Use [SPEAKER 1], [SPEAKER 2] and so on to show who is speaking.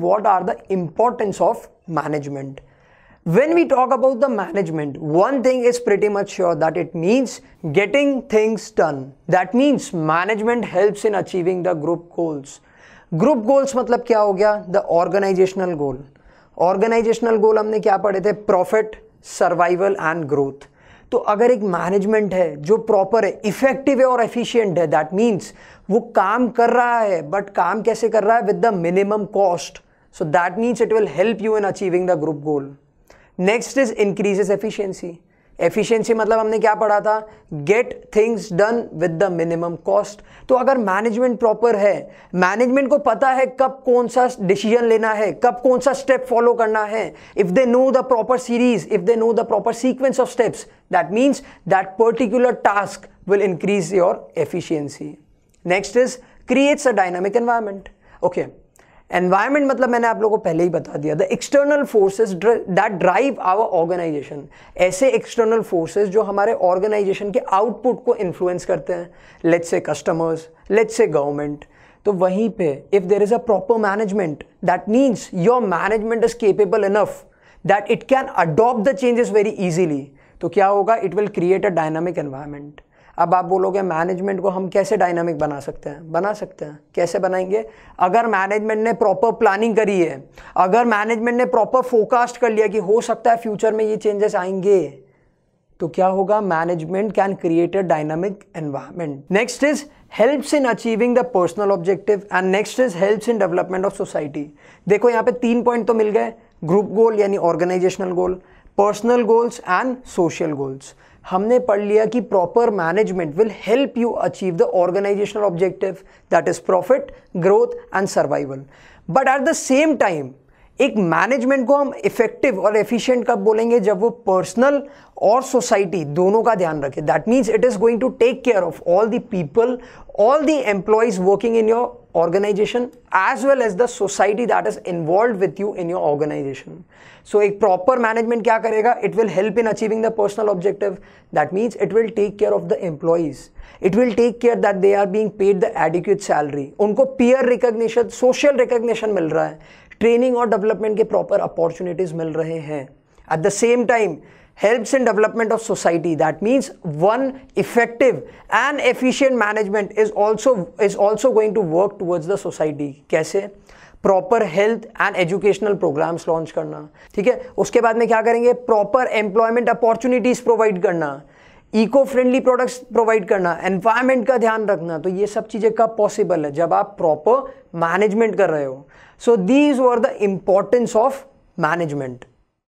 [SPEAKER 1] what are the importance of management when we talk about the management one thing is pretty much sure that it means getting things done that means management helps in achieving the group goals group goals मतलब क्या हो गया the organisational goal organisational goal हमने क्या पढ़े थे profit survival and growth तो अगर एक मैनेजमेंट है जो प्रॉपर है इफेक्टिव है और एफिशिएंट है दैट मींस वो काम कर रहा है बट काम कैसे कर रहा है with the minimum cost So that means it will help you in achieving the group goal. Next is increases efficiency. Efficiency मतलब हमने क्या पढ़ा था get things done with the minimum cost तो अगर मैनेजमेंट प्रॉपर है मैनेजमेंट को पता है कब कौन सा डिसीजन लेना है कब कौन सा स्टेप फॉलो करना है if they know the proper series if they know the proper sequence of steps that means that particular task will increase your efficiency next is creates a dynamic environment okay environment मतलब मैंने आप लोगों को पहले ही बता दिया the external forces that drive our organisation ऐसे एक्सटर्नल फोर्सेज जो हमारे ऑर्गेनाइजेशन के आउटपुट को इन्फ्लुएंस करते हैं let's say customers let's say government तो वहीं पे if there is a proper management that means your management is capable enough that it can adopt the changes very easily तो क्या होगा it will create a dynamic environment अब आप बोलोगे management को हम कैसे डायनामिक बना सकते हैं बना सकते हैं कैसे बनाएंगे अगर मैनेजमेंट ने प्रॉपर प्लानिंग करी है अगर मैनेजमेंट ने प्रॉपर फोकास्ट कर लिया कि हो सकता है फ्यूचर में ये चेंजेस आएंगे तो क्या होगा management can create a dynamic environment next is helps in achieving the personal objective and next is helps in development of society देखो यहाँ पे तीन पॉइंट तो मिल गए ग्रुप गोल यानी organisational goal personal goals and social goals हमने पढ़ लिया कि proper management will help you achieve the organisational objective that is profit growth and survival but at the same time एक मैनेजमेंट को हम इफेक्टिव और efficient कब बोलेंगे जब वो पर्सनल और सोसाइटी दोनों का ध्यान रखे that means it is going to take care of all the people all the employees working in your organisation as well as the society that is involve with you in your organisation so एक proper management क्या करेगा it will help in achieving the personal objective that means it will take care of the employees it will take care that they are being paid the adequate salary उनको peer recognition social recognition मिल रहा है training और development के proper opportunities मिल रहे हैं at the same time helps in development of society that means one effective and efficient management is also is also going to work towards the society कैसे proper health and educational programmes launch करना ठीक है उसके बाद में क्या करेंगे proper employment opportunities provide करना इको फ्रेंडली प्रोडक्ट्स प्रोवाइड करना एनवायरमेंट का ध्यान रखना तो ये सब चीज़ें कब पॉसिबल है जब आप प्रॉपर मैनेजमेंट कर रहे हो so these were the importance of management